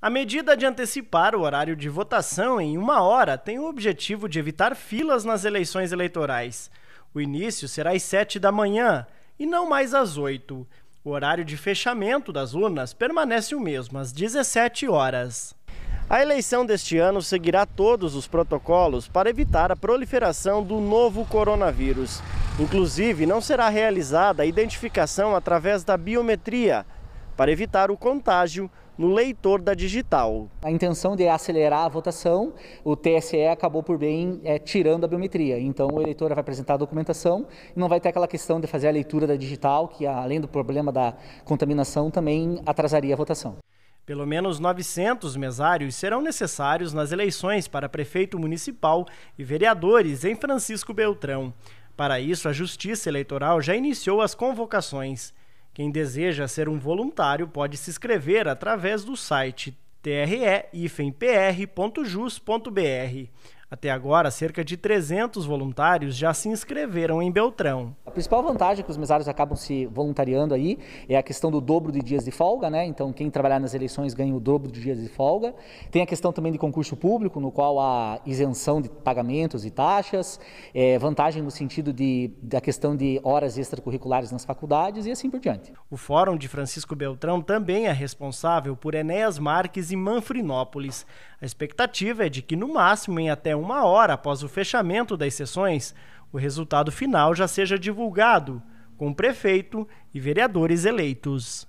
A medida de antecipar o horário de votação em uma hora tem o objetivo de evitar filas nas eleições eleitorais. O início será às 7 da manhã e não mais às 8. O horário de fechamento das urnas permanece o mesmo, às 17 horas. A eleição deste ano seguirá todos os protocolos para evitar a proliferação do novo coronavírus. Inclusive, não será realizada a identificação através da biometria para evitar o contágio no leitor da digital. A intenção de acelerar a votação, o TSE acabou por bem é, tirando a biometria. Então o eleitor vai apresentar a documentação e não vai ter aquela questão de fazer a leitura da digital, que além do problema da contaminação, também atrasaria a votação. Pelo menos 900 mesários serão necessários nas eleições para prefeito municipal e vereadores em Francisco Beltrão. Para isso, a Justiça Eleitoral já iniciou as convocações. Quem deseja ser um voluntário pode se inscrever através do site tre-pr.jus.br. Até agora, cerca de 300 voluntários já se inscreveram em Beltrão. A principal vantagem que os mesários acabam se voluntariando aí é a questão do dobro de dias de folga, né? Então, quem trabalhar nas eleições ganha o dobro de dias de folga. Tem a questão também de concurso público, no qual há isenção de pagamentos e taxas, é, vantagem no sentido de, da questão de horas extracurriculares nas faculdades e assim por diante. O Fórum de Francisco Beltrão também é responsável por Enéas Marques e Manfrinópolis. A expectativa é de que, no máximo, em até uma hora após o fechamento das sessões, o resultado final já seja divulgado, com o prefeito e vereadores eleitos.